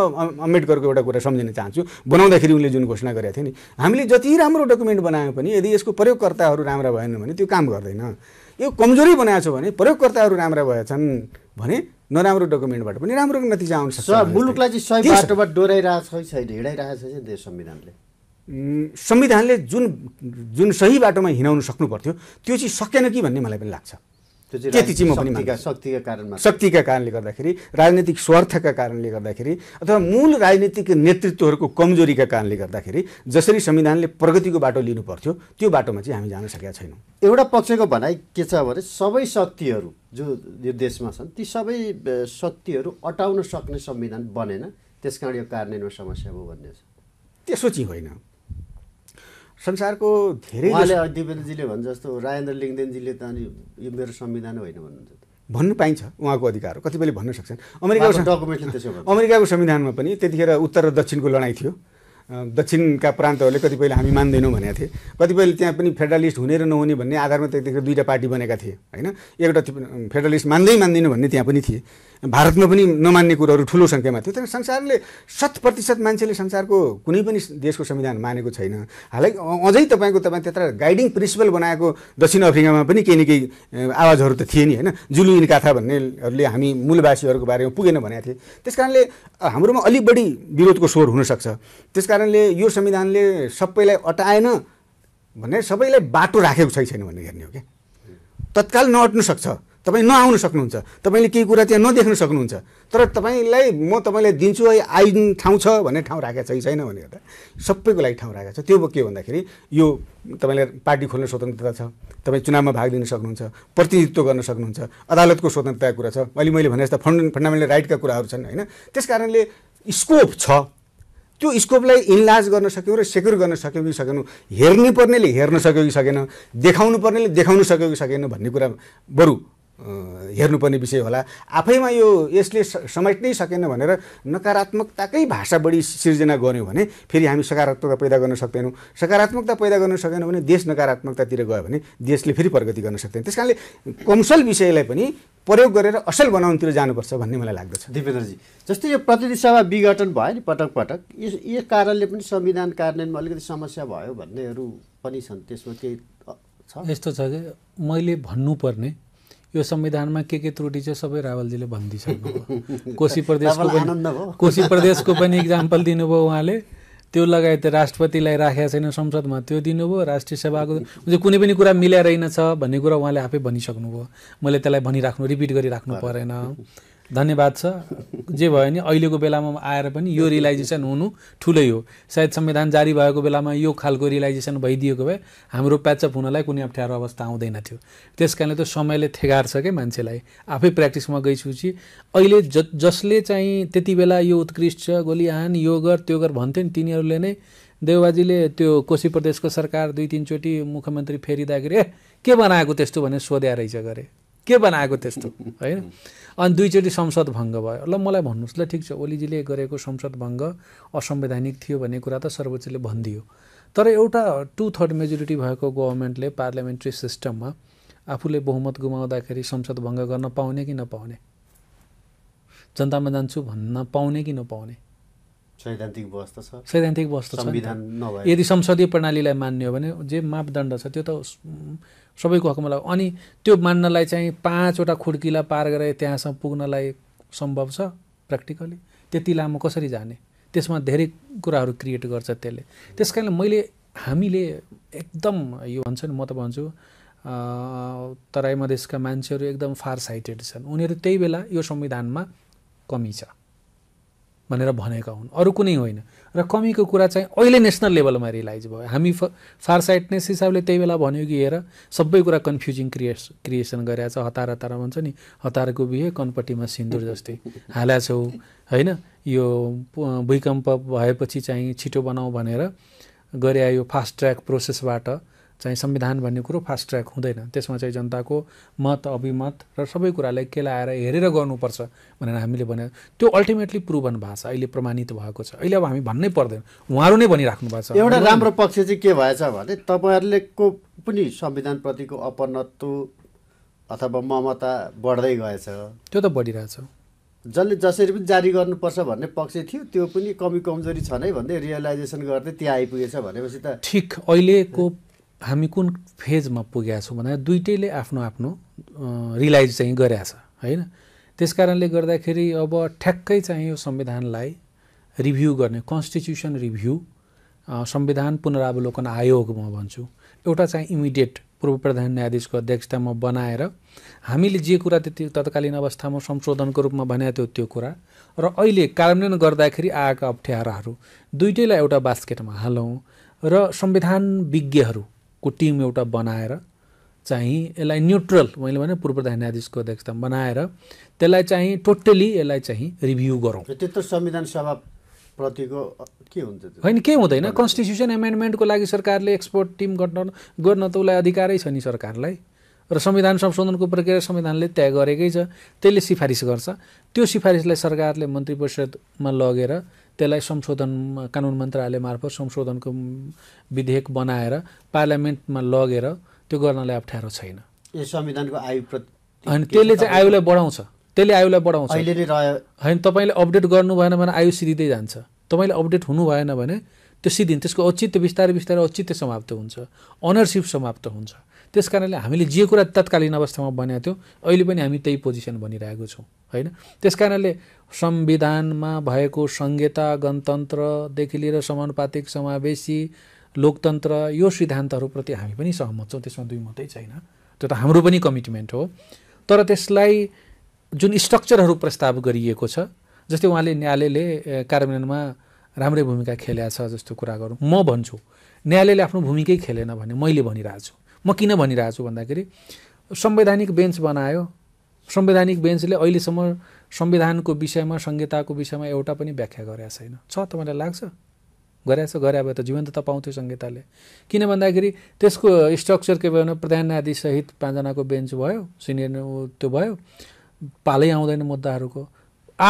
अम्बेडकरको एउटा कुरा सम्झिन चाहन्छु बनाउँदाखेरि उनले जुन घोषणा गरेका थिए नि हामीले जति राम्रो डकुमेन्ट बनायौँ पनि यदि यसको प्रयोगकर्ताहरू राम्रा भएन भने त्यो काम गर्दैन यो कमजोरी बनाएको छ भने प्रयोगकर्ताहरू राम्रा भएछन् भने नराम्रो डकुमेन्टबाट पनि राम्रो नतिजा आउन सक्छ मुलुकलाई चाहिँ सही बाटोबाट डोराइरहेको छ छैन हिँडाइरहेको छ देश संविधानले संविधानले जुन जुन सही बाटोमा हिँडाउनु सक्नु पर्थ्यो त्यो चाहिँ सकेन कि भन्ने मलाई पनि लाग्छ त्यो त्यति चाहिँ म पनि शक्तिका कारणमा शक्तिका कारणले गर्दाखेरि राजनीतिक स्वार्थका कारणले गर्दाखेरि अथवा मूल राजनीतिक नेतृत्वहरूको कमजोरीका कारणले गर्दाखेरि जसरी संविधानले प्रगतिको बाटो लिनु पर्थ्यो त्यो बाटोमा चाहिँ हामी जान सकेका छैनौँ एउटा पक्षको भनाइ के छ भने सबै शक्तिहरू जो यो देशमा छन् ती सबै शक्तिहरू अटाउन सक्ने संविधान बनेन त्यस कारण यो कार्यान्वयनमा समस्या हो भन्ने छ त्यसो चाहिँ होइन संसारको धेरै दिपेन्द्रजीले भन्छ जस्तो राजेन्द्र लिङ्गदेनजीले त अनि यो मेरो संविधान होइन भन्नुहुन्छ भन्नु पाइन्छ उहाँको अधिकार हो कतिपयले भन्न सक्छन् अमेरिकाको अमेरिकाको संविधानमा पनि त्यतिखेर उत्तर र दक्षिणको लडाइँ थियो दक्षिणका प्रान्तहरूले कतिपयले हामी मान्दैनौँ भनेका थिए कतिपयले त्यहाँ पनि फेडरलिस्ट हुने र नहुने भन्ने आधारमा त्यतिखेर दुईवटा पार्टी बनेका थिए होइन एउटा फेडरलिस्ट मान्दै मान्दैन भन्ने त्यहाँ पनि थिए भारतमा पनि नमान्ने कुरोहरू ठुलो सङ्ख्यामा थियो तर संसारले शत प्रतिशत मान्छेले संसारको कुनै पनि देशको संविधान मानेको छैन हालै अझै तपाईँको तपाईँ त्यत्र गाइडिङ प्रिन्सिपल बनाएको दक्षिण अफ्रिकामा पनि केही न केही आवाजहरू त थिए नि होइन जुलुइन काथा भन्नेहरूले हामी मूलवासीहरूको बारेमा पुगेन भनेका थिए त्यस कारणले हाम्रोमा अलिक बढी विरोधको स्वर हुनसक्छ त्यस कारणले यो संविधानले सबैलाई अटाएन भने सबैलाई बाटो राखेको छ छैन भनेर हेर्ने हो क्या तत्काल नअट्नु सक्छ तपाईँ नआउनु सक्नुहुन्छ तपाईँले केही कुरा त्यहाँ नदेख्न सक्नुहुन्छ तर तपाईँलाई म तपाईँलाई दिन्छु है आइन ठाउँ छ भन्ने ठाउँ राखेको छ कि छैन भने हेर्दा सबैको लागि ठाउँ राखेको छ त्यो के भन्दाखेरि यो तपाईँलाई पार्टी खोल्ने स्वतन्त्रता छ तपाईँ चुनावमा भाग लिन सक्नुहुन्छ प्रतिनिधित्व गर्न सक्नुहुन्छ अदालतको स्वतन्त्रताको कुरा छ अहिले मैले भने जस्तो फन्ड फन्डामेन्टल राइटका कुराहरू छन् होइन त्यस कारणले स्कोप छ त्यो स्कोपलाई इन्लाज गर्न सक्यो र सेक्युर गर्न सक्यो कि सकेनौँ हेर्नुपर्नेले हेर्न सक्यो कि सकेन देखाउनु पर्नेले देखाउनु सक्यो कि सकेन भन्ने कुरा बरु हेर्नुपर्ने विषय होला आफैमा यो यसले समेट्नै सकेन भनेर नकारात्मकताकै भाषा बढी सिर्जना गऱ्यौँ भने फेरि हामी सकारात्मकता पैदा गर्न सक्दैनौँ सकारात्मकता पैदा गर्न सकेनौँ भने देश नकारात्मकतातिर गयो भने देशले फेरि प्रगति गर्न सक्दैन त्यस कारणले कमसल विषयलाई पनि प्रयोग गरेर असल बनाउनुतिर जानुपर्छ भन्ने मलाई लाग्दछ दिपेन्द्रजी जस्तै यो प्रतिनिधि सभा विघटन भयो नि पटक पटक यस यस कारणले पनि संविधान कार्यान्वयनमा अलिकति समस्या भयो भन्नेहरू पनि छन् त्यसमा केही छ यस्तो छ कि मैले भन्नुपर्ने यो संविधानमा के के त्रुटि छ सबै रावलजीले भनिदिइसक्नुभयो कोशी प्रदेशको पनि कोशी प्रदेशको पनि इक्जाम्पल दिनुभयो उहाँले त्यो लगायत राष्ट्रपतिलाई राखेको छैन संसदमा त्यो दिनुभयो राष्ट्रिय सेवाको कुनै पनि कुरा छ भन्ने कुरा उहाँले आफै भनिसक्नुभयो मैले त्यसलाई भनिराख्नु रिपिट गरिराख्नु परेन धन्यवाद छ जे भयो नि अहिलेको बेलामा आएर पनि यो रियलाइजेसन हुनु ठुलै हो सायद संविधान जारी भएको बेलामा यो खालको रियलाइजेसन भइदिएको भए हाम्रो प्याचअप हुनलाई कुनै अप्ठ्यारो अवस्था आउँदैन थियो त्यस कारणले त समयले थेगार्छ क्या मान्छेलाई आफै प्र्याक्टिसमा गइसकेपछि अहिले ज जसले चाहिँ त्यति बेला यो उत्कृष्ट गोलिहान यो गर त्यो गर भन्थ्यो नि तिनीहरूले नै देवबाजीले त्यो कोशी प्रदेशको सरकार दुई तिनचोटि मुख्यमन्त्री फेरिँदाखेरि ए के बनाएको त्यस्तो भनेर सोध्या रहेछ गरे के बनाएको त्यस्तो होइन अनि दुईचोटि संसद भङ्ग भयो ल मलाई भन्नुहोस् ल ठिक छ ओलीजीले गरेको संसद भङ्ग असंवैधानिक थियो भन्ने कुरा त सर्वोच्चले भनिदियो तर एउटा टु थर्ड मेजोरिटी भएको गभर्मेन्टले पार्लियामेन्ट्री सिस्टममा आफूले बहुमत गुमाउँदाखेरि संसद भङ्ग गर्न पाउने कि नपाउने जनतामा जान्छु भन्न पाउने कि नपाउने सैद्धान्तिक व्यवस्था छ सैद्धान्तिक व्यवस्था छ यदि संसदीय प्रणालीलाई मान्यो भने जे मापदण्ड छ त्यो त सबैको हकमा लाग्यो अनि त्यो मान्नलाई चाहिँ पाँचवटा खुड्किला पार गरेर त्यहाँसम्म पुग्नलाई सम्भव छ प्र्याक्टिकली त्यति लामो कसरी जाने त्यसमा धेरै कुराहरू क्रिएट गर्छ त्यसले त्यस कारणले मैले हामीले एकदम यो भन्छ नि म त भन्छु तराई मधेसका मान्छेहरू एकदम फार साइटेड छन् उनीहरू त्यही बेला यो संविधानमा कमी छ भनेर भनेका हुन् अरू कुनै होइन र कमीको कुरा चाहिँ अहिले नेसनल लेभलमा रियलाइज भयो हामी फ फार साइटनेस हिसाबले त्यही बेला भन्यो कि हेर सबै कुरा कन्फ्युजिङ क्रिएस क्रिएसन छ हतार हतार भन्छ नि हतारको बिहे कनपट्टिमा सिन्दुर जस्तै हाल्या छौ होइन यो भूकम्प भएपछि चाहिँ छिटो बनाऊ भनेर गरे यो फास्ट ट्र्याक प्रोसेसबाट चाहिँ संविधान भन्ने कुरो फास्ट ट्र्याक हुँदैन त्यसमा चाहिँ जनताको मत अभिमत र सबै कुरालाई केलाएर हेरेर गर्नुपर्छ भनेर हामीले भने त्यो अल्टिमेटली प्रुभन भएको छ अहिले प्रमाणित भएको छ अहिले अब हामी भन्नै पर्दैन उहाँहरू नै भनिराख्नु भएको छ एउटा राम्रो पक्ष चाहिँ के भएछ भने तपाईँहरूले को पनि संविधानप्रतिको अपनत्व अथवा ममता बढ्दै गएछ त्यो त बढिरहेछ जसले जसरी पनि जारी गर्नुपर्छ भन्ने पक्ष थियो त्यो पनि कमी कमजोरी छ नै भन्दै रियलाइजेसन गर्दै त्यहाँ आइपुगेछ भनेपछि त ठिक अहिलेको हामी कुन फेजमा पुगेका छौँ भन्दा दुइटैले आफ्नो आफ्नो रिलाइज चाहिँ गरेका छ होइन त्यस कारणले गर्दाखेरि अब ठ्याक्कै चाहिँ यो संविधानलाई रिभ्यू गर्ने कन्स्टिट्युसन रिभ्यू संविधान पुनरावलोकन आयोग म भन्छु एउटा चाहिँ इमिडिएट पूर्व प्रधान न्यायाधीशको अध्यक्षतामा बनाएर हामीले जे कुरा त्यति तत्कालीन अवस्थामा संशोधनको रूपमा भनेको थियो त्यो कुरा र अहिले कार्यान्वयन गर्दाखेरि आएका अप्ठ्याराहरू दुइटैलाई एउटा बास्केटमा हालौँ र संविधान विज्ञहरू को टिम एउटा बनाएर चाहिँ यसलाई न्युट्रल मैले भने पूर्व प्रधान न्यायाधीशको अध्यक्षतामा बनाएर त्यसलाई चाहिँ टोटल्ली यसलाई चाहिँ रिभ्यू गरौँ त्यत्रो संविधान सभा प्रतिको के हुन्छ होइन केही हुँदैन कन्स्टिट्युसन एमेन्डमेन्टको लागि सरकारले एक्सपोर्ट टिम गठन गर्न त उसलाई अधिकारै छ नि सरकारलाई र संविधान संशोधनको प्रक्रिया संविधानले तय गरेकै छ त्यसले सिफारिस गर्छ त्यो सिफारिसलाई सरकारले मन्त्री परिषदमा लगेर त्यसलाई संशोधन कानुन मन्त्रालय मार्फत संशोधनको विधेयक बनाएर पार्लियामेन्टमा लगेर त्यो गर्नलाई अप्ठ्यारो छैन यो संविधानको आयु होइन त्यसले चाहिँ आयुलाई बढाउँछ त्यसले आयुलाई बढाउँछ होइन तपाईँले अपडेट गर्नु भएन भने आयु सिधिँदै जान्छ तपाईँले अपडेट हुनु भएन भने त्यो सिद्धिन्छ त्यसको औचित्य बिस्तारै बिस्तारै औचित्य समाप्त हुन्छ अनरसिप समाप्त हुन्छ त्यस कारणले हामीले जे कुरा तत्कालीन अवस्थामा बनाएको थियौँ अहिले पनि हामी त्यही पोजिसन बनिरहेको छौँ होइन त्यस कारणले संविधानमा भएको संहिता गणतन्त्रदेखि लिएर समानुपातिक समावेशी लोकतन्त्र यो सिद्धान्तहरूप्रति हामी पनि सहमत छौँ त्यसमा दुई मतै छैन त्यो त हाम्रो पनि कमिटमेन्ट हो तर त्यसलाई जुन स्ट्रक्चरहरू प्रस्ताव गरिएको छ जस्तै उहाँले न्यायालयले कार्यान्वयनमा राम्रै भूमिका खेल्या छ जस्तो कुरा गरौँ म भन्छु न्यायालयले आफ्नो भूमिकै खेलेन भने मैले भनिरहेको छु म किन भनिरहेको छु भन्दाखेरि संवैधानिक बेन्च बनायो संवैधानिक बेन्चले अहिलेसम्म संविधानको विषयमा संहिताको विषयमा एउटा पनि व्याख्या गरेका छैन छ तपाईँलाई लाग्छ गरेछ गरे भए त त पाउँथ्यो संहिताले किन भन्दाखेरि त्यसको स्ट्रक्चर के भयो भने प्रधान न्यायाधीशसहित पाँचजनाको बेन्च भयो सिनियर त्यो भयो पालै आउँदैन मुद्दाहरूको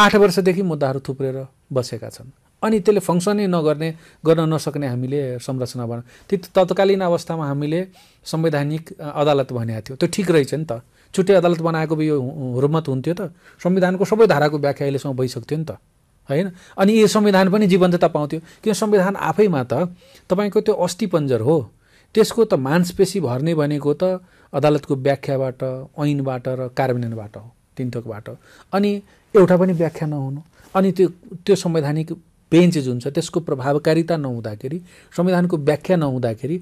आठ वर्षदेखि मुद्दाहरू थुप्रेर बसेका छन् अनि त्यसले फङ्सनै नगर्ने गर्न नसक्ने हामीले संरचना बना त्यो तत्कालीन अवस्थामा हामीले संवैधानिक अदालत भनेको थियो त्यो ठिक रहेछ नि त छुट्टै अदालत बनाएको यो हुरमत हुन्थ्यो त संविधानको सबै धाराको व्याख्या अहिलेसम्म भइसक्थ्यो नि त होइन अनि यो संविधान पनि जीवन्तता पाउँथ्यो किन संविधान आफैमा त तपाईँको त्यो अस्थिपञ्जर हो त्यसको त मांसपेशी भर्ने भनेको त अदालतको व्याख्याबाट ऐनबाट र कार्यान्वयनबाट हो तिनथोकबाट अनि एउटा पनि व्याख्या नहुनु अनि त्यो त्यो संवैधानिक बेन्च जुन छ त्यसको प्रभावकारिता नहुँदाखेरि संविधानको व्याख्या नहुँदाखेरि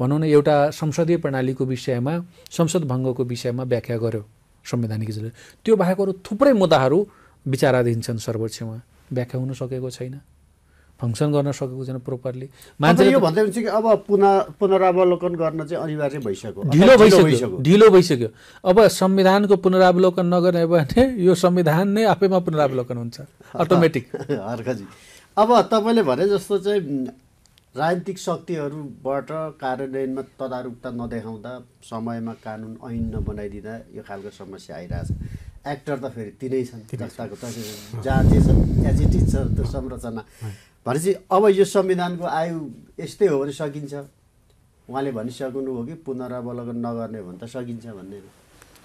भनौँ न एउटा संसदीय प्रणालीको विषयमा संसद भङ्गको विषयमा व्याख्या गर्यो संवैधानिक हिजोले त्यो बाहेक अरू थुप्रै मुद्दाहरू विचाराधीन छन् सर्वोच्चमा व्याख्या हुन सकेको छैन फङ्सन गर्न सकेको छैन प्रोपरली मान्छे यो भन्दै हुन्छ कि अब पुनः पुनरावलोकन गर्न चाहिँ अनिवार्य भइसक्यो ढिलो भइसक्यो ढिलो भइसक्यो अब संविधानको पुनरावलोकन नगर्ने भने यो संविधान नै आफैमा पुनरावलोकन हुन्छ अटोमेटिक हर्काजी अब तपाईँले भने जस्तो चाहिँ राजनीतिक शक्तिहरूबाट कार्यान्वयनमा तदारुकता नदेखाउँदा समयमा कानुन ऐन नबनाइदिँदा यो खालको समस्या आइरहेछ एक्टर त फेरि तिनै छन् जस्ताको त जहाँ जे छन् एजिटिज छ त्यो संरचना भनेपछि अब यो संविधानको आयु यस्तै हो भने सकिन्छ उहाँले भनिसक्नु हो कि पुनरावलोकन नगर्ने हो भने त सकिन्छ भन्ने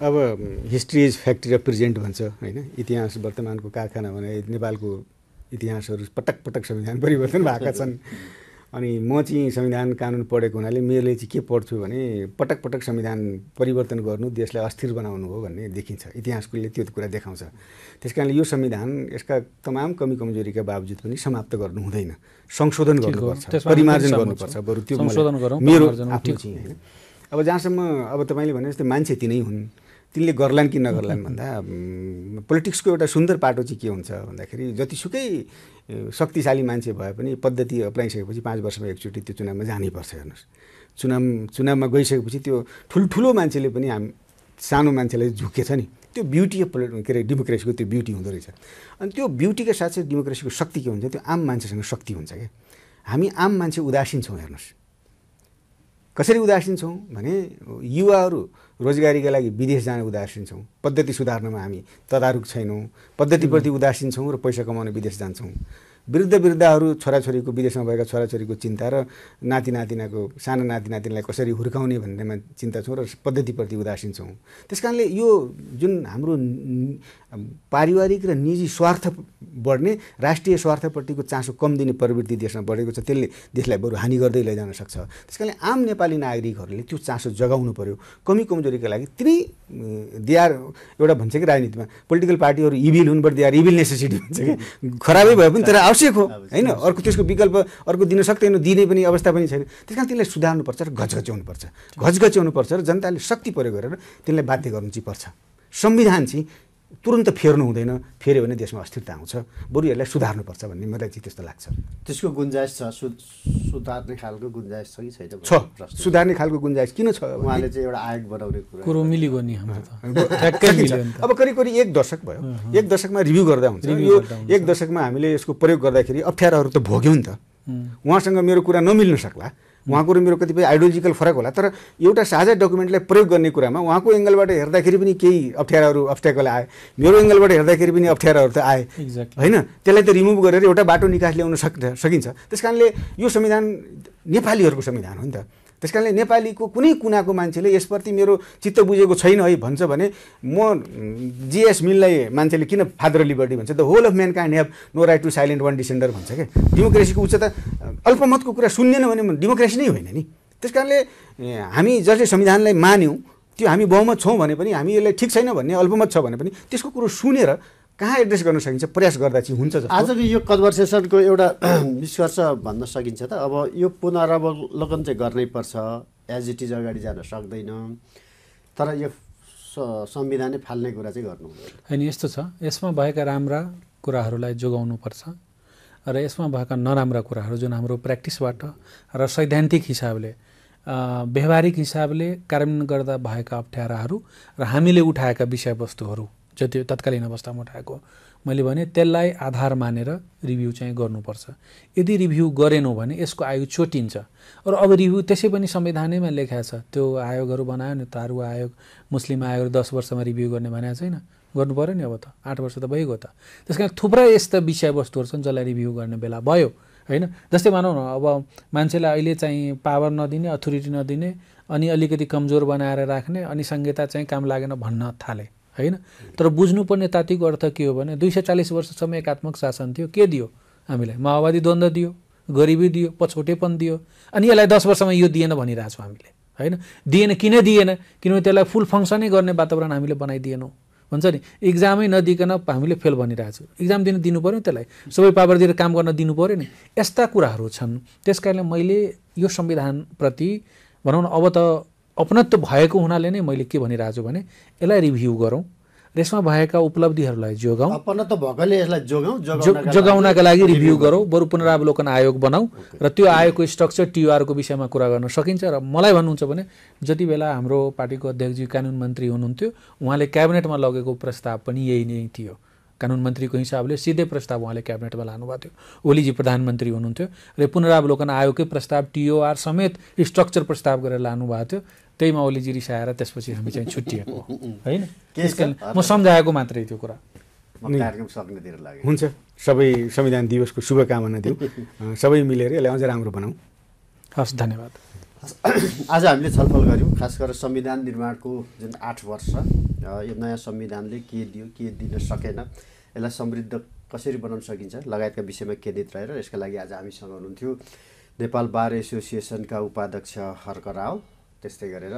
अब history is factory of present भन्छ होइन इतिहास वर्तमानको कारखाना भने नेपालको इतिहासहरू पटक पटक संविधान परिवर्तन भएका छन् अनि म चाहिँ संविधान कानुन पढेको हुनाले मेरोले चाहिँ के पढ्छु भने पटक पटक संविधान परिवर्तन गर्नु देशलाई अस्थिर बनाउनु हो भन्ने देखिन्छ इतिहासले त्यो कुरा देखाउँछ त्यस कारणले यो संविधान यसका तमाम कमी कमजोरीका बावजुद पनि समाप्त गर्नु हुँदैन संशोधन गर्नुपर्छ परिमार्जन गर्नुपर्छ बरु त्यो मेरो आफ्नो चाहिँ होइन अब जहाँसम्म अब तपाईँले भने जस्तै मान्छे तिनै हुन् तिनले गर्लान् कि नगर्लान् भन्दा पोलिटिक्सको एउटा सुन्दर पाटो चाहिँ के हुन्छ भन्दाखेरि जतिसुकै शक्तिशाली मान्छे भए पनि पद्धति अप्नाइसकेपछि पाँच वर्षमा एकचोटि त्यो चुनावमा जानैपर्छ हेर्नुहोस् चुनाव चुनावमा गइसकेपछि त्यो ठुल्ठुलो मान्छेले पनि हाम सानो मान्छेलाई झुकेछ नि त्यो ब्युटी अफ पोलिट के अरे डेमोक्रेसीको त्यो ब्युटी हुँदो रहेछ अनि त्यो ब्युटीको साथसाथै डेमोक्रेसीको शक्ति के हुन्छ त्यो आम मान्छेसँग शक्ति हुन्छ क्या हामी आम मान्छे उदासीन छौँ हेर्नुहोस् कसरी उदासीन छौँ भने युवाहरू रोजगारीका लागि विदेश जान उदासीन छौँ पद्धति सुधार्नमा हामी तदारुक छैनौँ पद्धतिप्रति उदासीन छौँ र पैसा कमाउन विदेश जान्छौँ वृद्ध वृद्धहरू छोराछोरीको विदेशमा भएका छोराछोरीको चिन्ता र नाति नातिनाको साना नाति नातिनालाई कसरी हुर्काउने भन्नेमा चिन्ता छौँ र पद्धतिप्रति उदासीन छौँ त्यस कारणले यो जुन हाम्रो पारिवारिक र निजी स्वार्थ बढ्ने राष्ट्रिय स्वार्थप्रतिको चासो कम दिने प्रवृत्ति देशमा बढेको छ त्यसले देशलाई बरु हानि गर्दै लैजान सक्छ त्यस कारणले आम नेपाली नागरिकहरूले त्यो चासो जगाउनु पऱ्यो कमी कमजोरीको लागि तिनै दियार एउटा भन्छ कि राजनीतिमा पोलिटिकल पार्टीहरू इभिल हुन् बट दियार इभिल नेसेसिटी भन्छ कि खराबै भए पनि तर हो होइन अर्को त्यसको विकल्प अर्को दिन सक्दैन दिने पनि अवस्था पनि छैन त्यस कारण त्यसलाई सुधार्नुपर्छ र घचघच्याउनुपर्छ घचघच्याउनुपर्छ र जनताले शक्ति प्रयोग गरेर त्यसलाई बाध्य गर्नु चाहिँ पर्छ संविधान चाहिँ तुरन्त फेर्नु हुँदैन फेऱ्यो भने देशमा अस्थिरता आउँछ बरु यसलाई सुधार्नुपर्छ भन्ने मलाई चाहिँ त्यस्तो लाग्छ त्यसको गुन्जाइस छ सुधार्ने खालको गुन्जाइस छ कि छैन छ सुधार्ने खालको गुन्जाइस किन छ उहाँले चाहिँ एउटा आयोग बनाउने कुरो मिलिगयो नि अब करिब करिब एक दशक भयो एक दशकमा रिभ्यू गर्दा हुन्छ यो एक दशकमा हामीले यसको प्रयोग गर्दाखेरि अप्ठ्याराहरू त भोग्यौँ नि त उहाँसँग मेरो कुरा नमिल्न सक्ला उहाँको र मेरो कतिपय आइडियोलोजिकल फरक होला तर एउटा साझा डकुमेन्टलाई प्रयोग गर्ने कुरामा उहाँको एङ्गलबाट हेर्दाखेरि पनि केही अप्ठ्याराहरू अप्ठ्याकल आए मेरो एङ्गलबाट हेर्दाखेरि पनि अप्ठ्याराहरू त आए होइन त्यसलाई त रिमुभ गरेर एउटा बाटो निकास ल्याउन सक सकिन्छ त्यस कारणले यो संविधान नेपालीहरूको संविधान हो नि त त्यस कारणले नेपालीको कुनै कुनाको मान्छेले यसप्रति मेरो चित्त बुझेको छैन है भन्छ भने म जिएस मिललाई मान्छेले किन फादर लिबर्टी भन्छ the whole of mankind have no right to silent one dissenter भन्छ क्या डेमोक्रेसीको उच्च त अल्पमतको कुरा सुन्नेन भने डेमोक्रेसी नै होइन नि त्यस कारणले हामी जसले संविधानलाई मान्यौँ त्यो हामी बहुमत छौँ भने पनि हामी यसलाई ठिक छैन भन्ने अल्पमत छ भने पनि त्यसको कुरो सुनेर कहाँ एड्रेस गर्न सकिन्छ प्रयास गर्दा चाहिँ हुन्छ आजको यो कन्भर्सेसनको एउटा निष्कर्ष भन्न सकिन्छ त अब यो पुनरावलोकन चाहिँ गर्नै पर्छ एज इट इज अगाडि जान सक्दैन तर यो संविधानै फाल्ने कुरा चाहिँ गर्नु होइन यस्तो छ यसमा भएका राम्रा कुराहरूलाई जोगाउनुपर्छ र यसमा भएका नराम्रा कुराहरू जुन हाम्रो प्र्याक्टिसबाट र सैद्धान्तिक हिसाबले व्यवहारिक हिसाबले कार्यान्वयन गर्दा भएका अप्ठ्याराहरू र हामीले उठाएका विषयवस्तुहरू त्यो तत्कालीन अवस्थामा उठाएको मैले भने त्यसलाई आधार मानेर रिभ्यू चाहिँ गर्नुपर्छ यदि रिभ्यू गरेनौँ भने यसको आयु चोटिन्छ र अब रिभ्यू त्यसै पनि संविधानैमा लेखा छ त्यो आयोगहरू बनायो नि तारु आयोग मुस्लिम आयोगहरू दस वर्षमा रिभ्यू गर्ने भनेको छैन गर्नु पऱ्यो नि अब त आठ वर्ष त भइगयो त त्यस कारण थुप्रै यस्ता विषयवस्तुहरू छन् जसलाई रिभ्यू गर्ने बेला भयो होइन जस्तै भनौँ न अब मान्छेलाई अहिले चाहिँ पावर नदिने अथोरिटी नदिने अनि अलिकति कमजोर बनाएर राख्ने अनि संहिता चाहिँ काम लागेन भन्न थालेँ होइन तर बुझ्नुपर्ने तात्विक अर्थ के हो भने दुई सय चालिस वर्षसम्म एकात्मक शासन थियो के दियो हामीलाई माओवादी द्वन्द्व दियो गरिबी दियो पछौटेपन दियो अनि यसलाई दस वर्षमा यो दिएन भनिरहेछौँ हामीले होइन दिएन किन दिएन किनभने त्यसलाई फुल फङ्सनै गर्ने वातावरण हामीले बनाइदिएनौँ हुन्छ नि इक्जामै नदिकन हामीले फेल भनिरहेछौँ इक्जाम दिन दिनु पऱ्यो त्यसलाई सबै पावर दिएर काम गर्न दिनु पऱ्यो नि यस्ता कुराहरू छन् त्यस कारणले मैले यो संविधानप्रति भनौँ न अब त अपनत्व भएको हुनाले नै मैले के भनिरहेको छु भने यसलाई रिभ्यू गरौँ र यसमा भएका उपलब्धिहरूलाई जोगाउँ अपनत्व भएकोले यसलाई जोगाउँ जोगाउनका लागि रिभ्यू गरौँ बरु पुनरावलोकन आयोग बनाऊ र त्यो आयोगको स्ट्रक्चर टिआरको विषयमा कुरा गर्न सकिन्छ र मलाई भन्नुहुन्छ भने जति बेला हाम्रो पार्टीको अध्यक्षजी कानुन मन्त्री हुनुहुन्थ्यो उहाँले क्याबिनेटमा लगेको प्रस्ताव पनि यही नै थियो कानुन मन्त्रीको हिसाबले सिधै प्रस्ताव उहाँले क्याबिनेटमा लानुभएको थियो ओलीजी प्रधानमन्त्री हुनुहुन्थ्यो र पुनरावलोकन आयोगकै प्रस्ताव टिओआर समेत स्ट्रक्चर प्रस्ताव गरेर लानुभएको थियो त्यहीमा ओलीजी रिसाएर त्यसपछि हामी चाहिँ छुट्टिएको होइन म सम्झाएको मात्रै त्यो कुरा हुन्छ सबै संविधान दिवसको शुभकामना दिउँ सबै मिलेर यसलाई अझ राम्रो बनाऊ हस् धन्यवाद आज हामीले छलफल गऱ्यौँ खास गरेर संविधान निर्माणको जुन आठ वर्ष यो नयाँ संविधानले के दियो के दिन सकेन यसलाई समृद्ध कसरी बनाउन सकिन्छ लगायतका विषयमा केन्द्रित रहेर यसका लागि आज हामीसँग हुनुहुन्थ्यो नेपाल बार एसोसिएसनका उपाध्यक्ष हर्क राव त्यस्तै गरेर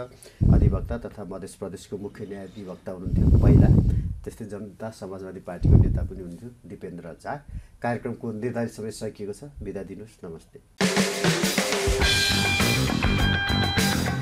अधिवक्ता तथा मध्य प्रदेशको मुख्य न्यायाधिवक्ता हुनुहुन्थ्यो पहिला त्यस्तै जनता समाजवादी पार्टीको नेता पनि हुनुहुन्थ्यो दिपेन्द्र झा कार्यक्रमको निर्धारित समय सकिएको छ बिदा दिनुहोस् नमस्ते